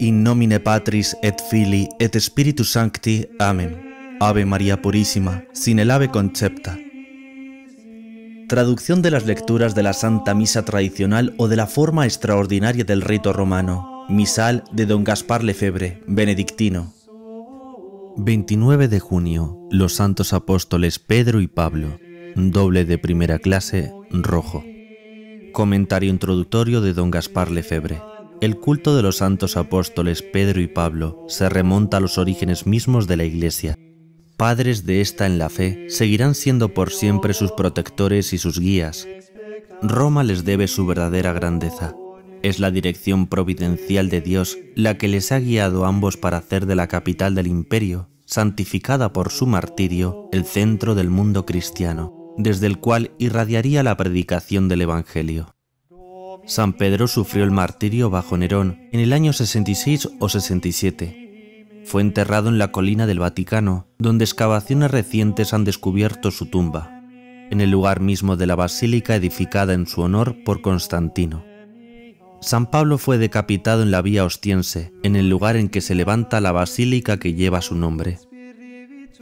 In nomine Patris et Filii et Spiritus Sancti. Amen. Ave María Purísima, sin el ave concepta. Traducción de las lecturas de la Santa Misa tradicional o de la forma extraordinaria del rito romano. Misal de don Gaspar Lefebvre, benedictino. 29 de junio, los santos apóstoles Pedro y Pablo, doble de primera clase, rojo. Comentario introductorio de don Gaspar Lefebvre. El culto de los santos apóstoles Pedro y Pablo se remonta a los orígenes mismos de la Iglesia. Padres de esta en la fe seguirán siendo por siempre sus protectores y sus guías. Roma les debe su verdadera grandeza. Es la dirección providencial de Dios la que les ha guiado a ambos para hacer de la capital del imperio, santificada por su martirio, el centro del mundo cristiano, desde el cual irradiaría la predicación del Evangelio. San Pedro sufrió el martirio bajo Nerón en el año 66 o 67. Fue enterrado en la colina del Vaticano, donde excavaciones recientes han descubierto su tumba, en el lugar mismo de la basílica edificada en su honor por Constantino. San Pablo fue decapitado en la vía ostiense, en el lugar en que se levanta la basílica que lleva su nombre.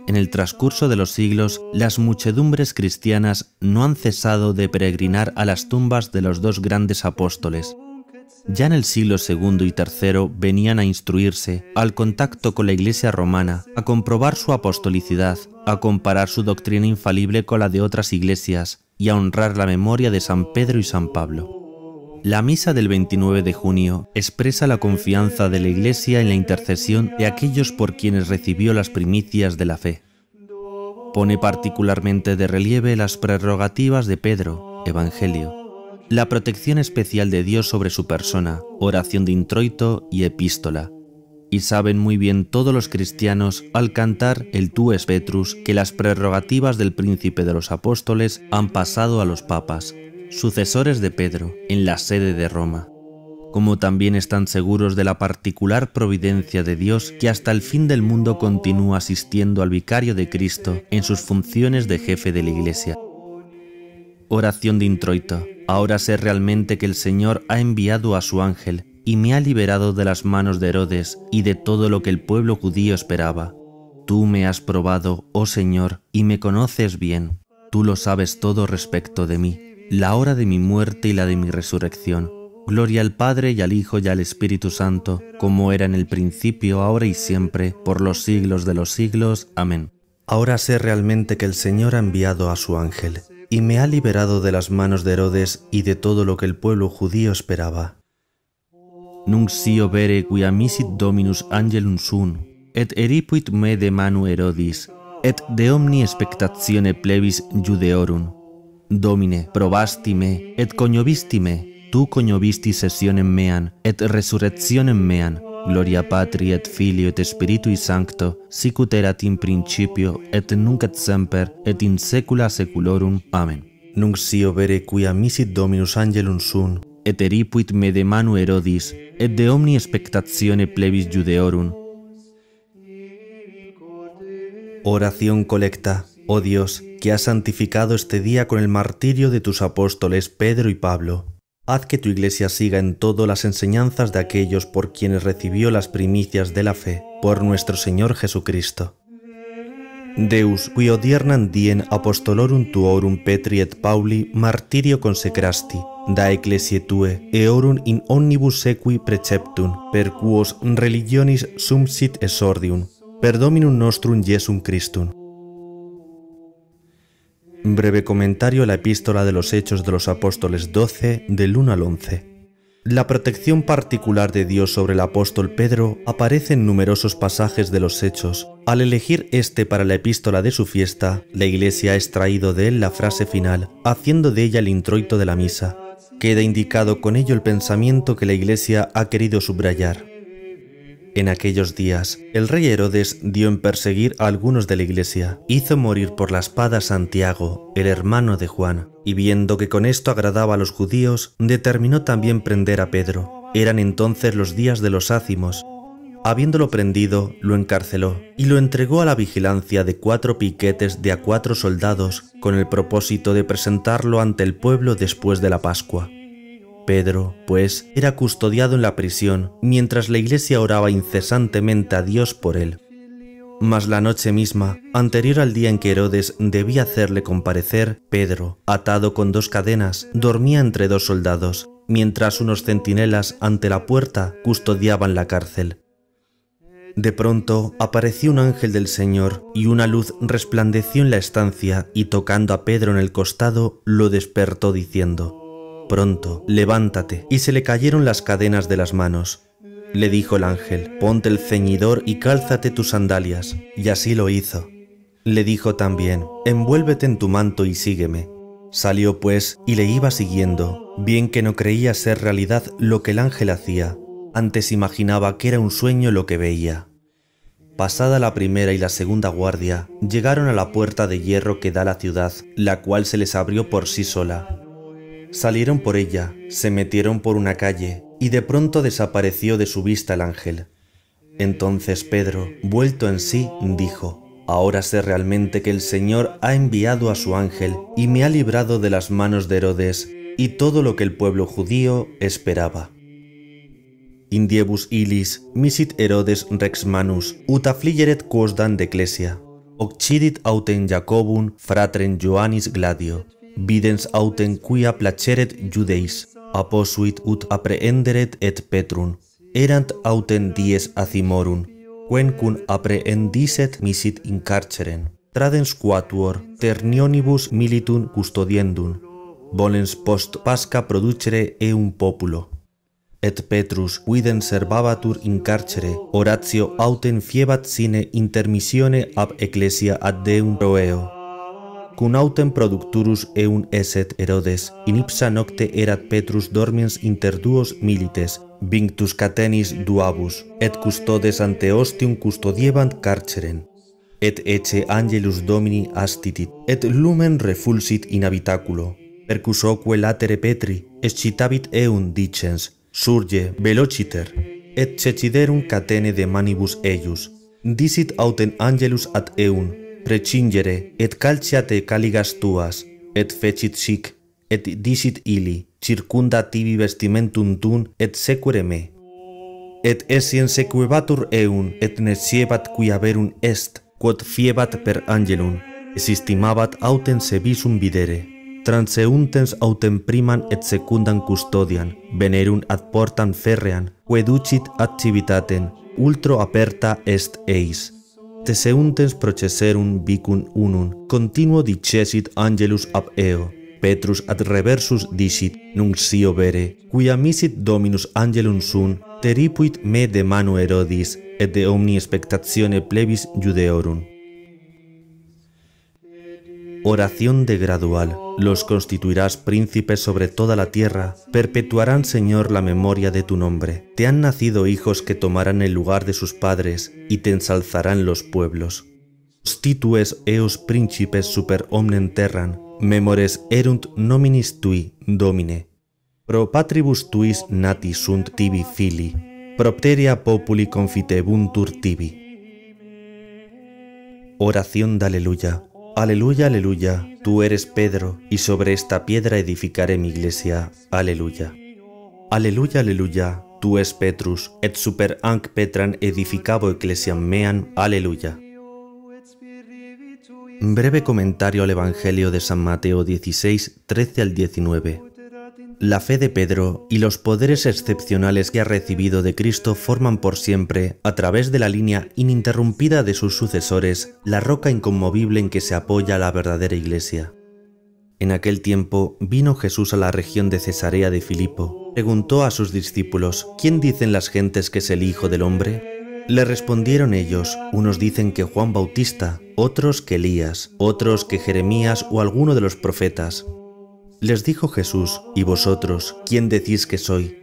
En el transcurso de los siglos, las muchedumbres cristianas no han cesado de peregrinar a las tumbas de los dos grandes apóstoles. Ya en el siglo II y III venían a instruirse, al contacto con la Iglesia romana, a comprobar su apostolicidad, a comparar su doctrina infalible con la de otras iglesias y a honrar la memoria de San Pedro y San Pablo. La misa del 29 de junio expresa la confianza de la Iglesia en la intercesión de aquellos por quienes recibió las primicias de la fe. Pone particularmente de relieve las prerrogativas de Pedro, Evangelio, la protección especial de Dios sobre su persona, oración de introito y epístola. Y saben muy bien todos los cristianos al cantar el tú es Petrus que las prerrogativas del príncipe de los apóstoles han pasado a los papas, sucesores de Pedro, en la sede de Roma, como también están seguros de la particular providencia de Dios que hasta el fin del mundo continúa asistiendo al vicario de Cristo en sus funciones de jefe de la Iglesia. Oración de introito. Ahora sé realmente que el Señor ha enviado a su ángel y me ha liberado de las manos de Herodes y de todo lo que el pueblo judío esperaba. Tú me has probado, oh Señor, y me conoces bien. Tú lo sabes todo respecto de mí la hora de mi muerte y la de mi resurrección. Gloria al Padre y al Hijo y al Espíritu Santo, como era en el principio, ahora y siempre, por los siglos de los siglos. Amén. Ahora sé realmente que el Señor ha enviado a su ángel, y me ha liberado de las manos de Herodes y de todo lo que el pueblo judío esperaba. Nunc si vere quia Dominus angelum sun, et eripuit me de manu Herodis, et de omni expectatione plebis judeorum Domine, probasti me, et cognovisti me, tu cognovisti sessionem mean, et resurrectionem mean. Gloria Patri et Filio et Spiritui Sancto, sicut erat in principio, et nunc et semper, et in saecula saeculorum. Amen. Nunc si obere quia misit Dominus Angelum sun, et eripuit me de manu Herodis, et de omni expectatione plebis Judeorum, Oración colecta Oh Dios, que has santificado este día con el martirio de tus apóstoles Pedro y Pablo, haz que tu iglesia siga en todo las enseñanzas de aquellos por quienes recibió las primicias de la fe, por nuestro Señor Jesucristo. Deus, qui odiernan dien apostolorum tuorum Petri et Pauli martirio consecrasti, da ecclesiae tue, eorum in omnibus sequi preceptum, per quos religionis sum sit esordium, per Dominum nostrum Jesum Christum. Breve comentario a la epístola de los Hechos de los Apóstoles 12 del 1 al 11. La protección particular de Dios sobre el apóstol Pedro aparece en numerosos pasajes de los Hechos. Al elegir este para la epístola de su fiesta, la Iglesia ha extraído de él la frase final, haciendo de ella el introito de la misa. Queda indicado con ello el pensamiento que la Iglesia ha querido subrayar. En aquellos días, el rey Herodes dio en perseguir a algunos de la iglesia. Hizo morir por la espada Santiago, el hermano de Juan, y viendo que con esto agradaba a los judíos, determinó también prender a Pedro. Eran entonces los días de los ácimos. Habiéndolo prendido, lo encarceló y lo entregó a la vigilancia de cuatro piquetes de a cuatro soldados con el propósito de presentarlo ante el pueblo después de la Pascua. Pedro, pues, era custodiado en la prisión mientras la iglesia oraba incesantemente a Dios por él. Mas la noche misma, anterior al día en que Herodes debía hacerle comparecer, Pedro, atado con dos cadenas, dormía entre dos soldados, mientras unos centinelas ante la puerta custodiaban la cárcel. De pronto apareció un ángel del Señor y una luz resplandeció en la estancia y tocando a Pedro en el costado lo despertó diciendo, pronto, levántate. Y se le cayeron las cadenas de las manos. Le dijo el ángel, ponte el ceñidor y cálzate tus sandalias. Y así lo hizo. Le dijo también, envuélvete en tu manto y sígueme. Salió pues y le iba siguiendo, bien que no creía ser realidad lo que el ángel hacía, antes imaginaba que era un sueño lo que veía. Pasada la primera y la segunda guardia, llegaron a la puerta de hierro que da la ciudad, la cual se les abrió por sí sola, Salieron por ella, se metieron por una calle, y de pronto desapareció de su vista el ángel. Entonces Pedro, vuelto en sí, dijo, Ahora sé realmente que el Señor ha enviado a su ángel y me ha librado de las manos de Herodes y todo lo que el pueblo judío esperaba. Indiebus ilis, misit Herodes rex manus, ut affligeret quos dan occidit autem Jacobum, fratren Joannis gladio. videns autem quia placeret Iudeis aposuit ut apprehenderet et Petrum erant autem dies acimorum quem cum apprehendiset misit in carceren tradens quatuor ternionibus militum custodiendum volens post pasca producere eum un populo et Petrus quiden servabatur in carcere oratio autem fiebat sine intermissione ab ecclesia ad deum proeo cun autem producturus eun eset Herodes, in ipsa nocte erat Petrus dormiens inter duos milites, vinctus catenis duabus, et custodes ante ostium custodievant carceren. Et ecce angelus domini astitit, et lumen refulsit in habitaculo. Percus oque latere Petri, escitabit eun dicens, surge, velociter, et ceciderum catene de manibus eius. Dicit autem angelus ad eun, «Precingere, et calciate caligas tuas, et fecit sic, et disit ili, circunda tibi vestimentum tun, et sequere me.» «Et esien sequebatur eun, et nesiebat quia verun est, quod fiebat per angelum esistimabat auten sevisum videre.» «Trans euntens auten priman et secundam custodian, venerun ad portam ferrean, quod ducit ad ultra aperta est eis.» te seuntens processerum vicum unum, continuo dicesit angelus ab eo, Petrus ad reversus dicit, nunc sio vere, quia misit dominus angelum sun, teripuit me de manu erodis, et de omni expectatione plebis judeorum. Oración de gradual. Los constituirás príncipes sobre toda la tierra, perpetuarán, Señor, la memoria de tu nombre. Te han nacido hijos que tomarán el lugar de sus padres, y te ensalzarán los pueblos. Stitues eos príncipes super omnen terran, memores erunt nominis tui, domine. Pro patribus tuis nati sunt tibi fili, propteria populi confitebuntur tibi. Oración de aleluya. Aleluya, aleluya, tú eres Pedro, y sobre esta piedra edificaré mi iglesia. Aleluya. Aleluya, aleluya, tú es Petrus, et super anc Petran edificabo ecclesiam mean. Aleluya. Breve comentario al Evangelio de San Mateo 16, 13 al 19. La fe de Pedro y los poderes excepcionales que ha recibido de Cristo forman por siempre, a través de la línea ininterrumpida de sus sucesores, la roca inconmovible en que se apoya la verdadera Iglesia. En aquel tiempo vino Jesús a la región de Cesarea de Filipo. Preguntó a sus discípulos, ¿quién dicen las gentes que es el Hijo del Hombre? Le respondieron ellos, unos dicen que Juan Bautista, otros que Elías, otros que Jeremías o alguno de los profetas. Les dijo Jesús, ¿y vosotros quién decís que soy?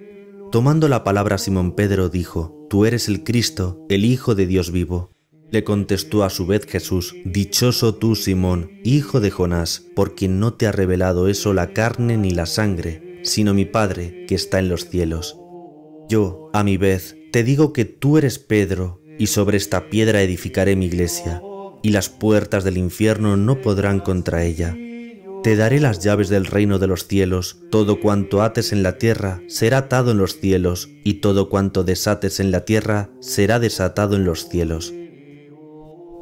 Tomando la palabra Simón Pedro dijo, Tú eres el Cristo, el Hijo de Dios vivo. Le contestó a su vez Jesús, Dichoso tú, Simón, hijo de Jonás, por quien no te ha revelado eso la carne ni la sangre, sino mi Padre que está en los cielos. Yo, a mi vez, te digo que tú eres Pedro, y sobre esta piedra edificaré mi iglesia, y las puertas del infierno no podrán contra ella. Te daré las llaves del reino de los cielos, todo cuanto ates en la tierra será atado en los cielos, y todo cuanto desates en la tierra será desatado en los cielos.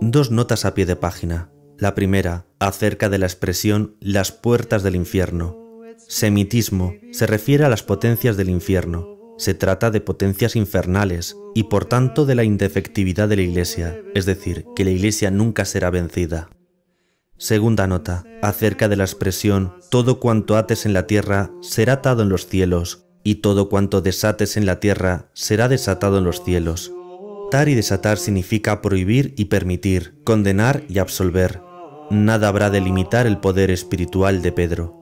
Dos notas a pie de página. La primera, acerca de la expresión las puertas del infierno. Semitismo se refiere a las potencias del infierno. Se trata de potencias infernales y por tanto de la indefectividad de la Iglesia, es decir, que la Iglesia nunca será vencida. Segunda nota, acerca de la expresión, todo cuanto ates en la tierra será atado en los cielos, y todo cuanto desates en la tierra será desatado en los cielos. Tar y desatar significa prohibir y permitir, condenar y absolver. Nada habrá de limitar el poder espiritual de Pedro.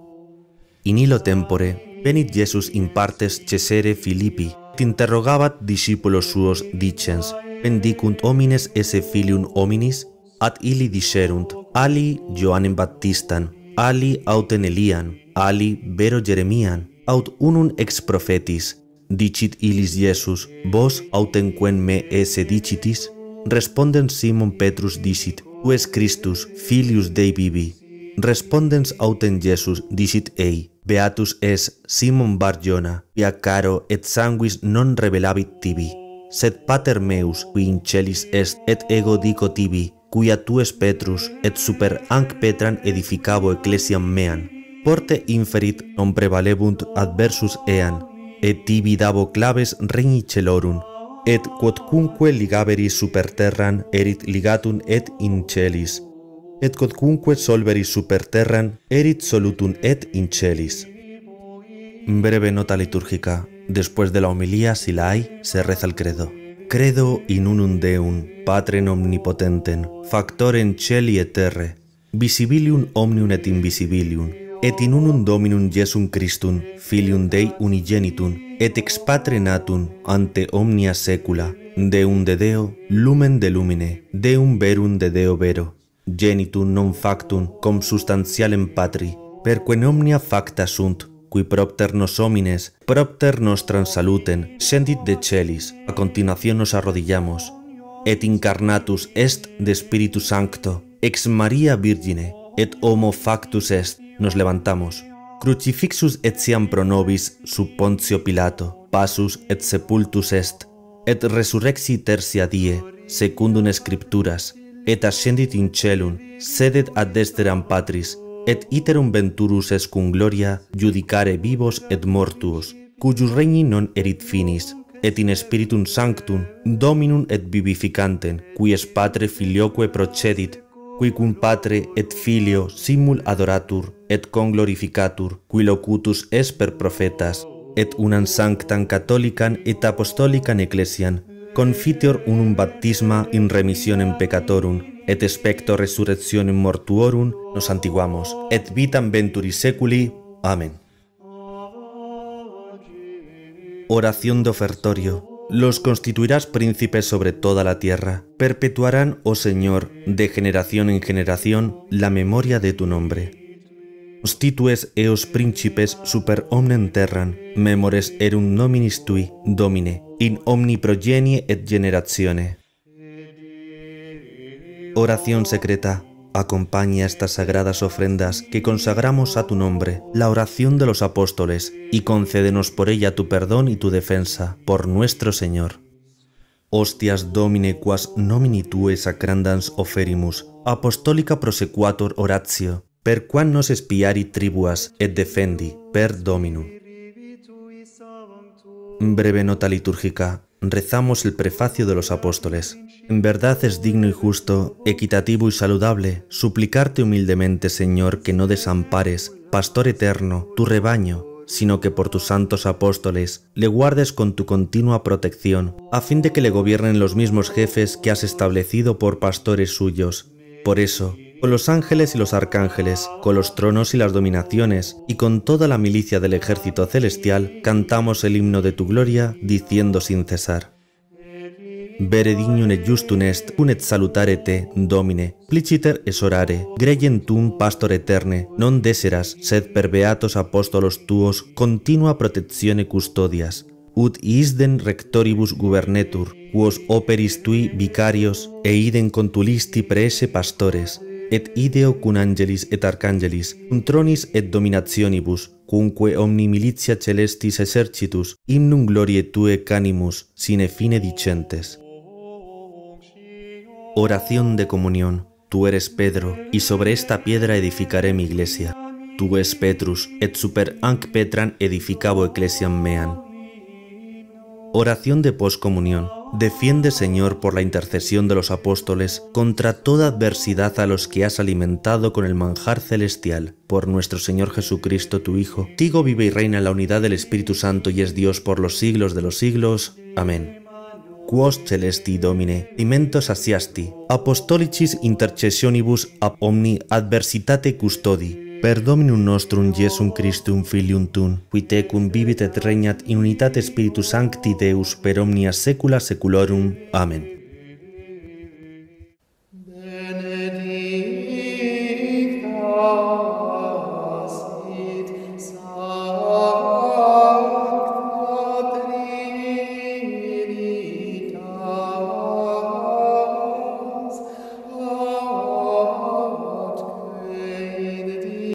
In illo tempore, venit Jesus impartes partes cesere Filippi, interrogabat discípulos suos dicens, bendicunt homines esse filium hominis, ad illi dicerunt, Ali Joanem Baptistan, Ali auten Elian, Ali vero Jeremian, aut unun ex profetis, dicit ilis Jesus, vos auten quen me esse dicitis? Respondens Simon Petrus dicit, tu es Christus, filius Dei vivi. Respondens auten Jesus dicit ei, Beatus es Simon Barjona, y via caro et sanguis non revelabit tibi, sed pater meus qui in celis est et ego dico tibi, cuia tu es Petrus et super anc Petran edificabo ecclesiam mean porte inferit non prevalebunt adversus ean et tibi dabo claves regni celorum et quodcunque ligaveris super terran erit ligatum et in celis et quodcunque solveris super terran erit solutum et in celis breve nota liturgica después de la homilia si la hay se reza el credo Credo in unum Deum, Patren omnipotentem, factorem celi et terre, visibilium omnium et invisibilium, et in unum Dominum Iesum Christum, Filium Dei unigenitum, et ex Patre natum ante omnia saecula, Deum de Deo, lumen de lumine, Deum verum de Deo vero, genitum non factum, com substantialem Patri, perquen omnia facta sunt, propter nos homines, propter nos transaluten, sendit de celis. A continuación nos arrodillamos. Et incarnatus est de Spiritu Sancto, ex Maria Virgine, et homo factus est. Nos levantamos. Crucifixus et siam pro nobis sub Pontio Pilato, ...pasus et sepultus est, et resurrexi tercia die, secundum scripturas, et ascendit in celum, sedet ad desteram patris, et iterum venturus es cum gloria judicare vivos et mortuos, cuius regni non erit finis, et in spiritum sanctum, dominum et vivificanten, qui es patre filioque procedit, qui cum patre et filio simul adoratur et con glorificatur, qui locutus es per profetas, et unam sanctam catholican et apostolican ecclesian, confiteor unum baptisma in remissionem peccatorum, et specto resurrectionem mortuorum, nos antiguamos, et vitam venturi seculi. Amén. Oración de ofertorio. Los constituirás príncipes sobre toda la tierra. Perpetuarán, oh Señor, de generación en generación, la memoria de tu nombre. Constitues eos príncipes super omnen terran. memores erum nominis tui, domine, in omni progenie et generatione. Oración secreta. Acompaña estas sagradas ofrendas que consagramos a tu nombre, la oración de los apóstoles, y concédenos por ella tu perdón y tu defensa, por nuestro Señor. Hostias Domine quas nomini tue sacrandans oferimus, apostolica prosequator oratio, per quam nos espiari tribuas et defendi, per Dominum. Breve nota litúrgica rezamos el prefacio de los apóstoles. En verdad es digno y justo, equitativo y saludable, suplicarte humildemente, Señor, que no desampares, pastor eterno, tu rebaño, sino que por tus santos apóstoles le guardes con tu continua protección, a fin de que le gobiernen los mismos jefes que has establecido por pastores suyos. Por eso, con los ángeles y los arcángeles, con los tronos y las dominaciones, y con toda la milicia del ejército celestial, cantamos el himno de tu gloria, diciendo sin cesar. Veredignum et justum est, unet salutare te, Domine, pliciter es orare, greyentum pastor eterne, non deseras, sed per beatos apostolos tuos, continua protezione custodias, ut isden rectoribus gubernetur, quos operis tui vicarios, e idem contulisti preese pastores, et ideo angelis et arcangelis, tronis et dominationibus, cumque omni militia celestis exercitus, hymnum glorie tue canimus, sine fine dicentes. Oración de comunión. Tú eres Pedro, y sobre esta piedra edificaré mi iglesia. Tú es Petrus, et super anc Petran edificabo ecclesiam mean. Oración de poscomunión. Defiende, Señor, por la intercesión de los apóstoles, contra toda adversidad a los que has alimentado con el manjar celestial, por nuestro Señor Jesucristo, tu Hijo. Tigo vive y reina en la unidad del Espíritu Santo y es Dios por los siglos de los siglos. Amén. Quos celesti domine, dimentos asiasti, apostolicis intercessionibus ab omni adversitate custodi, per Dominum nostrum Iesum Christum Filium Tum, qui tecum vivit et regnat in unitate Spiritus Sancti Deus per omnia saecula saeculorum. Amen.